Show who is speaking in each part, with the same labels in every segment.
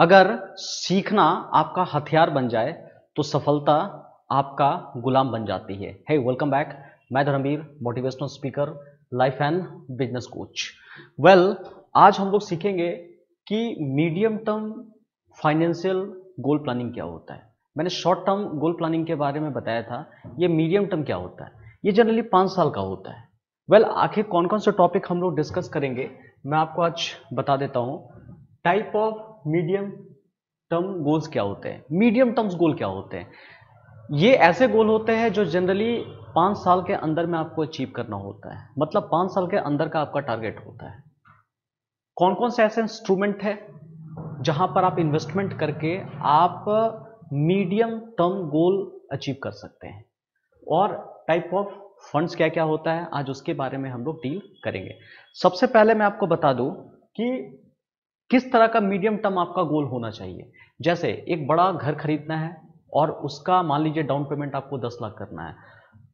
Speaker 1: अगर सीखना आपका हथियार बन जाए तो सफलता आपका गुलाम बन जाती है हे वेलकम बैक मैं Dharmveer motivational speaker life and business coach well आज हम लोग सीखेंगे कि medium term financial goal planning क्या होता है मैंने शॉर्ट टर्म गोल प्लानिंग के बारे में बताया था ये मीडियम टर्म क्या होता है ये जनरली पाँच साल का होता है वेल well, आखिर कौन कौन से टॉपिक हम लोग डिस्कस करेंगे मैं आपको आज बता देता हूँ type of medium term goals क्या होते हैं मीडियम टर्म्स गोल क्या होते हैं ये ऐसे गोल होते हैं जो जनरली पाँच साल के अंदर में आपको अचीव करना होता है मतलब पाँच साल के अंदर का आपका टारगेट होता है कौन कौन से ऐसे इंस्ट्रूमेंट है जहां पर आप इन्वेस्टमेंट करके आप मीडियम टर्म गोल अचीव कर सकते हैं और टाइप ऑफ फंड्स क्या क्या होता है आज उसके बारे में हम लोग डील करेंगे सबसे पहले मैं आपको बता दूं कि किस तरह का मीडियम टर्म आपका गोल होना चाहिए जैसे एक बड़ा घर खरीदना है और उसका मान लीजिए डाउन पेमेंट आपको दस लाख करना है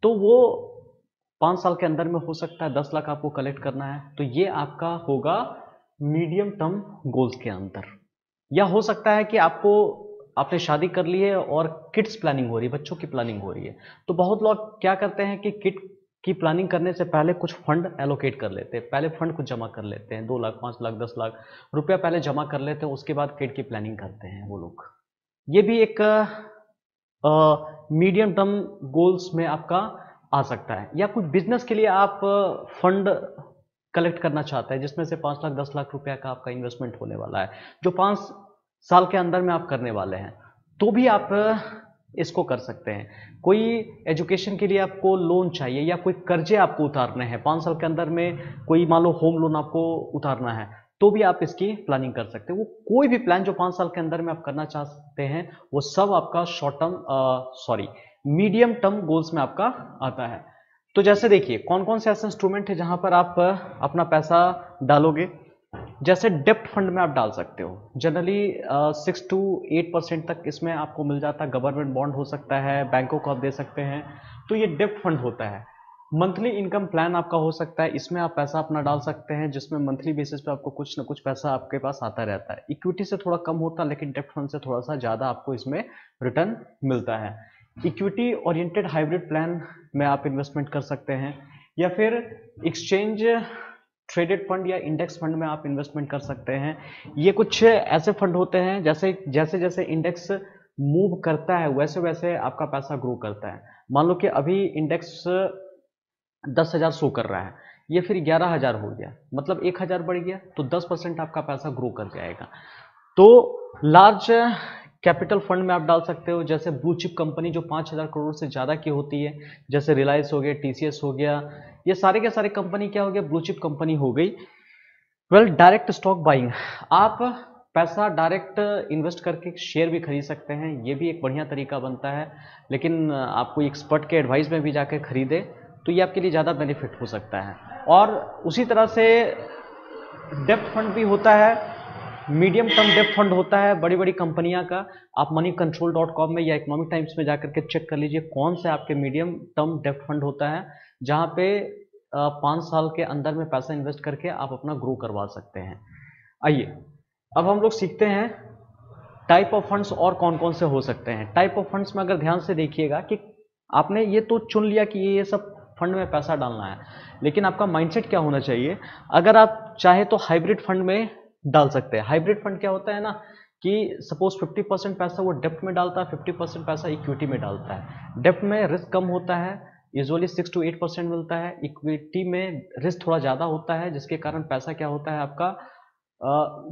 Speaker 1: तो वो पाँच साल के अंदर में हो सकता है दस लाख आपको कलेक्ट करना है तो ये आपका होगा मीडियम टर्म गोल्स के अंदर या हो सकता है कि आपको आपने शादी कर ली है और किड्स प्लानिंग हो रही है बच्चों की प्लानिंग हो रही है तो बहुत लोग क्या करते हैं कि किड कि प्लानिंग करने से पहले कुछ फंड एलोकेट कर लेते हैं पहले फंड कुछ जमा कर लेते हैं दो लाख पाँच लाख दस लाख रुपया पहले जमा कर लेते हैं उसके बाद किड की प्लानिंग करते हैं वो लोग ये भी एक मीडियम टर्म गोल्स में आपका आ सकता है या कुछ बिजनेस के लिए आप फंड कलेक्ट करना चाहते हैं जिसमें से पाँच लाख दस लाख रुपया का आपका इन्वेस्टमेंट होने वाला है जो पाँच साल के अंदर में आप करने वाले हैं तो भी आप इसको कर सकते हैं कोई एजुकेशन के लिए आपको लोन चाहिए या कोई कर्जे आपको उतारने हैं पाँच साल के अंदर में कोई मान लो होम लोन आपको उतारना है तो भी आप इसकी प्लानिंग कर सकते हैं वो कोई भी प्लान जो पाँच साल के अंदर में आप करना चाहते हैं वो सब आपका short term sorry medium term goals में आपका आता है तो जैसे देखिए कौन कौन से ऐसे इंस्ट्रूमेंट है जहाँ पर आप अपना पैसा डालोगे जैसे डेप्ट फंड में आप डाल सकते हो generally six to eight percent तक इसमें आपको मिल जाता है गवर्नमेंट बॉन्ड हो सकता है बैंकों को आप दे सकते हैं तो ये डेप्ट फंड होता है मंथली इनकम प्लान आपका हो सकता है इसमें आप पैसा अपना डाल सकते हैं जिसमें मंथली बेसिस पे आपको कुछ ना कुछ पैसा आपके पास आता रहता है इक्विटी से थोड़ा कम होता है लेकिन डेप्ट फंड से थोड़ा सा ज़्यादा आपको इसमें रिटर्न मिलता है इक्विटी ओरिएंटेड हाइब्रिड प्लान में आप इन्वेस्टमेंट कर सकते हैं या फिर एक्सचेंज ट्रेडेड फंड या इंडेक्स फंड में आप इन्वेस्टमेंट कर सकते हैं ये कुछ ऐसे फंड होते हैं जैसे जैसे जैसे इंडेक्स मूव करता है वैसे वैसे आपका पैसा ग्रो करता है मान लो कि अभी इंडेक्स दस हज़ार शो कर रहा है ये फिर ग्यारह हज़ार हो गया मतलब एक हज़ार बढ़ गया तो दस परसेंट आपका पैसा ग्रो कर जाएगा तो लार्ज कैपिटल फंड में आप डाल सकते हो जैसे ब्लूचिप कंपनी जो पाँच हज़ार करोड़ से ज़्यादा की होती है जैसे रिलायंस हो गया टी हो गया ये सारे के सारे कंपनी क्या हो गया ब्लूचिप कंपनी हो गई वेल डायरेक्ट स्टॉक बाइंग आप पैसा डायरेक्ट इन्वेस्ट करके शेयर भी खरीद सकते हैं ये भी एक बढ़िया तरीका बनता है लेकिन आपको एक्सपर्ट के एडवाइस में भी जाकर खरीदे तो ये आपके लिए ज़्यादा बेनिफिट हो सकता है और उसी तरह से डेप्ट फंड भी होता है मीडियम टर्म डेप फंड होता है बड़ी बड़ी कंपनियां का आप मनी कंट्रोल डॉट कॉम में या इकोनॉमिक टाइम्स में जाकर के चेक कर लीजिए कौन से आपके मीडियम टर्म डेप फंड होता है जहाँ पे पाँच साल के अंदर में पैसा इन्वेस्ट करके आप अपना ग्रो करवा सकते हैं आइए अब हम लोग सीखते हैं टाइप ऑफ फंड्स और कौन कौन से हो सकते हैं टाइप ऑफ फंड्स में अगर ध्यान से देखिएगा कि आपने ये तो चुन लिया कि ये ये सब फंड में पैसा डालना है लेकिन आपका माइंडसेट क्या होना चाहिए अगर आप चाहे तो हाइब्रिड फंड में डाल सकते हैं हाइब्रिड फंड क्या होता है ना कि सपोज 50 परसेंट पैसा वो डेप्ट में डालता है 50 परसेंट पैसा इक्विटी में डालता है डेप्ट में रिस्क कम होता है usually six to eight percent मिलता है इक्विटी में रिस्क थोड़ा ज़्यादा होता है जिसके कारण पैसा क्या होता है आपका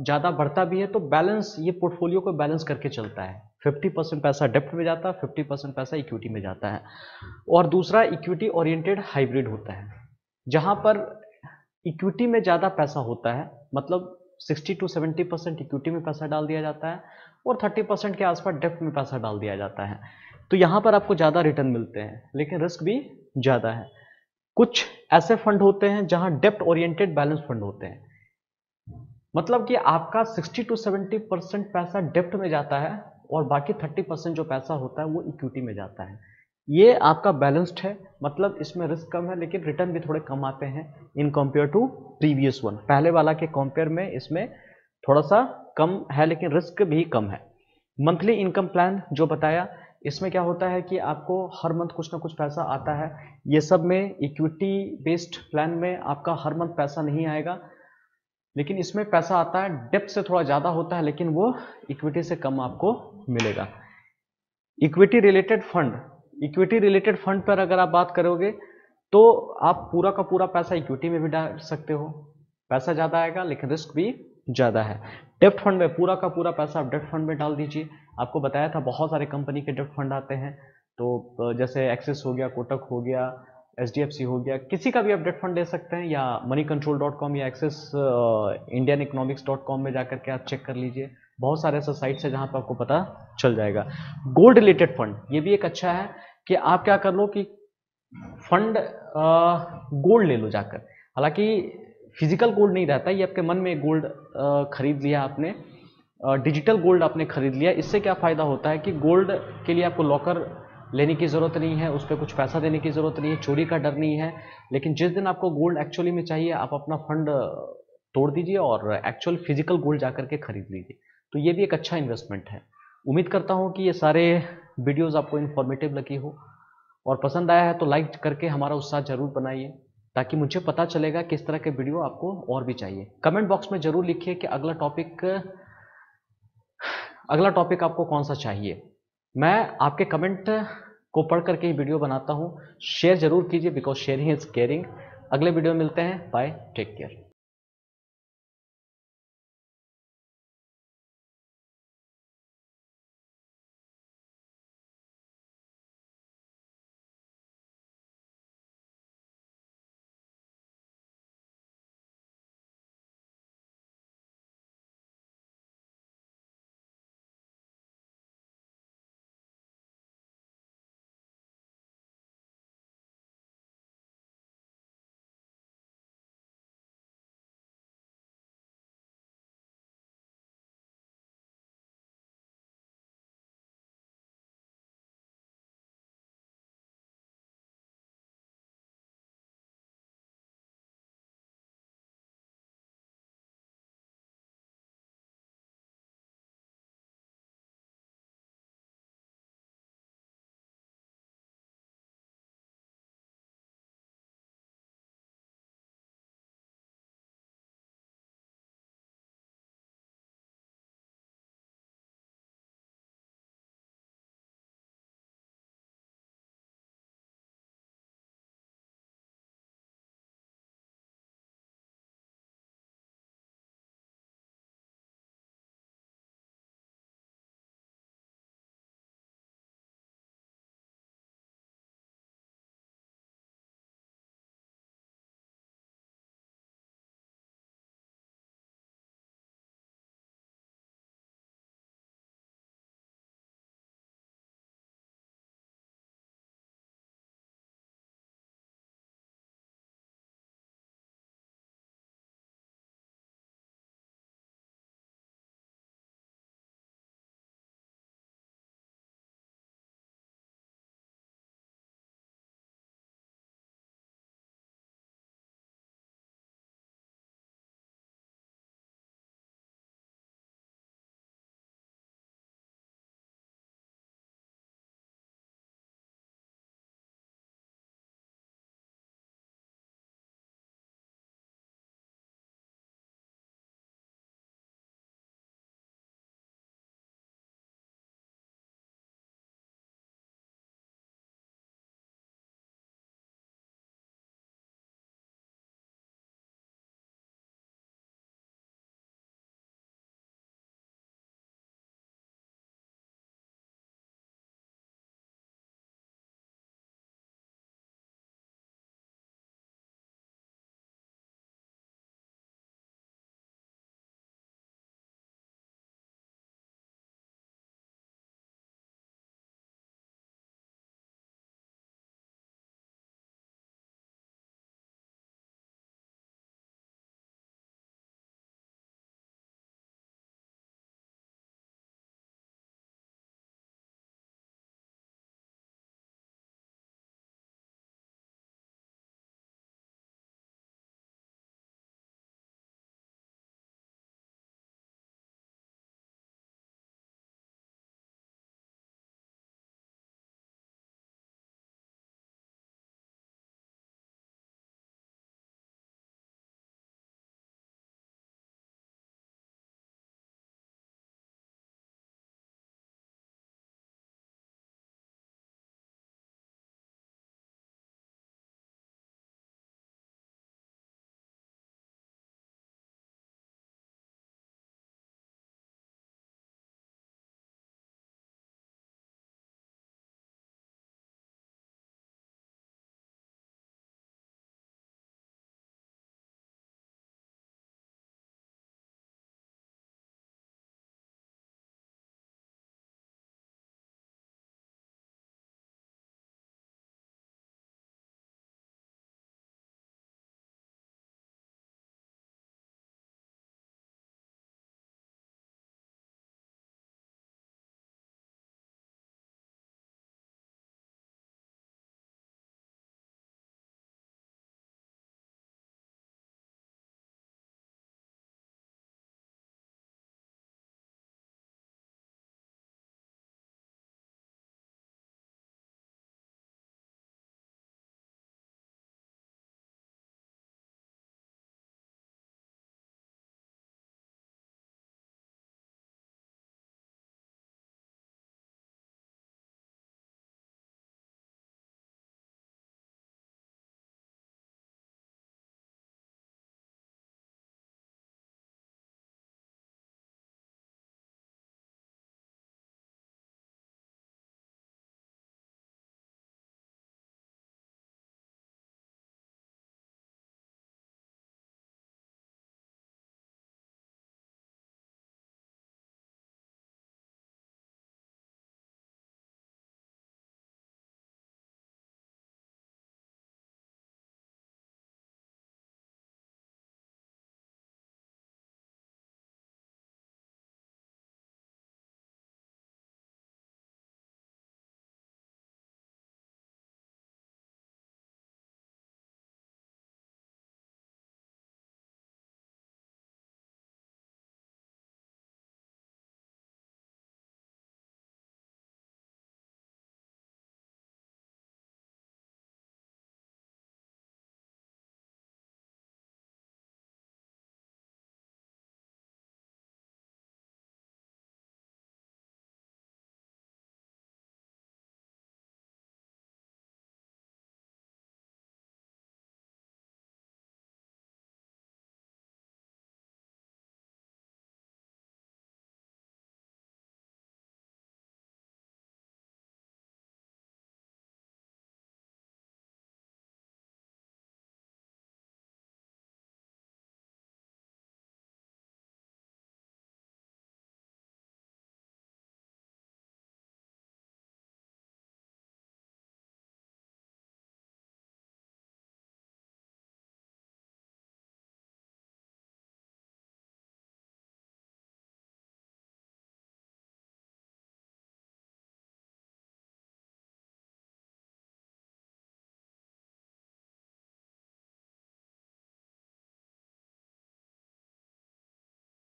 Speaker 1: ज़्यादा बढ़ता भी है तो बैलेंस ये पोर्टफोलियो को बैलेंस करके चलता है 50 परसेंट पैसा डेप्ट में जाता है 50 परसेंट पैसा इक्विटी में जाता है और दूसरा इक्विटी ओरिएंटेड हाइब्रिड होता है जहाँ पर इक्विटी में ज़्यादा पैसा होता है मतलब sixty to seventy percent equity में पैसा डाल दिया जाता है और थर्टी परसेंट के आसपास डेप्ट में पैसा डाल दिया जाता है तो यहाँ पर आपको ज़्यादा रिटर्न मिलते हैं लेकिन रिस्क भी ज़्यादा है कुछ ऐसे फंड होते हैं जहाँ डेप्ट ओरिएंटेड बैलेंस फंड होते हैं मतलब कि आपका सिक्सटी टू सेवेंटी परसेंट पैसा डेप्ट में जाता है और बाकी थर्टी परसेंट जो पैसा होता है वो इक्विटी में जाता है ये आपका बैलेंस्ड है मतलब इसमें रिस्क कम है लेकिन रिटर्न भी थोड़े कम आते हैं in compare to previous one पहले वाला के कंपेयर में इसमें थोड़ा सा कम है लेकिन रिस्क भी कम है मंथली इनकम प्लान जो बताया इसमें क्या होता है कि आपको हर मंथ कुछ ना कुछ पैसा आता है ये सब में इक्विटी बेस्ड प्लान में आपका हर मंथ पैसा नहीं आएगा लेकिन इसमें पैसा आता है डेप से थोड़ा ज़्यादा होता है लेकिन वो इक्विटी से कम आपको मिलेगा equity related fund equity related fund पर अगर आप बात करोगे तो आप पूरा का पूरा पैसा इक्विटी में भी डाल सकते हो पैसा ज़्यादा आएगा लेकिन रिस्क भी ज़्यादा है डेप्ट फंड में पूरा का पूरा पैसा आप डेप्ट फंड में डाल दीजिए आपको बताया था बहुत सारे कंपनी के डेप्ट फंड आते हैं तो जैसे एक्सिस हो गया कोटक हो गया एच हो गया किसी का भी आप डेट फंड ले सकते हैं या मनी कंट्रोल डॉट कॉम या access Indian economics dot com में जाकर के आप चेक कर लीजिए बहुत सारे ऐसे साइट्स हैं जहाँ पर आपको पता चल जाएगा गोल्ड रिलेटेड फंड ये भी एक अच्छा है कि आप क्या कर लो कि फंड गोल्ड ले लो जाकर हालांकि फिजिकल गोल्ड नहीं रहता ये आपके मन में गोल्ड खरीद लिया आपने डिजिटल गोल्ड आपने खरीद लिया इससे क्या फ़ायदा होता है कि गोल्ड के लिए आपको लॉकर लेने की ज़रूरत नहीं है उस पर कुछ पैसा देने की ज़रूरत नहीं है चोरी का डर नहीं है लेकिन जिस दिन आपको गोल्ड एक्चुअली में चाहिए आप अपना फंड तोड़ दीजिए और एक्चुअल फिजिकल गोल्ड जा करके खरीद लीजिए तो ये भी एक अच्छा इन्वेस्टमेंट है उम्मीद करता हूँ कि ये सारे वीडियोस आपको इन्फॉर्मेटिव लगी हो और पसंद आया है तो लाइक करके हमारा उत्साह जरूर बनाइए ताकि मुझे पता चलेगा किस तरह के वीडियो आपको और भी चाहिए कमेंट बॉक्स में ज़रूर लिखिए कि अगला टॉपिक अगला टॉपिक आपको कौन सा चाहिए मैं आपके कमेंट को पढ़ करके ही वीडियो बनाता हूँ शेयर जरूर कीजिए बिकॉज शेयरिंग इज केयरिंग अगले वीडियो में मिलते हैं बाय टेक केयर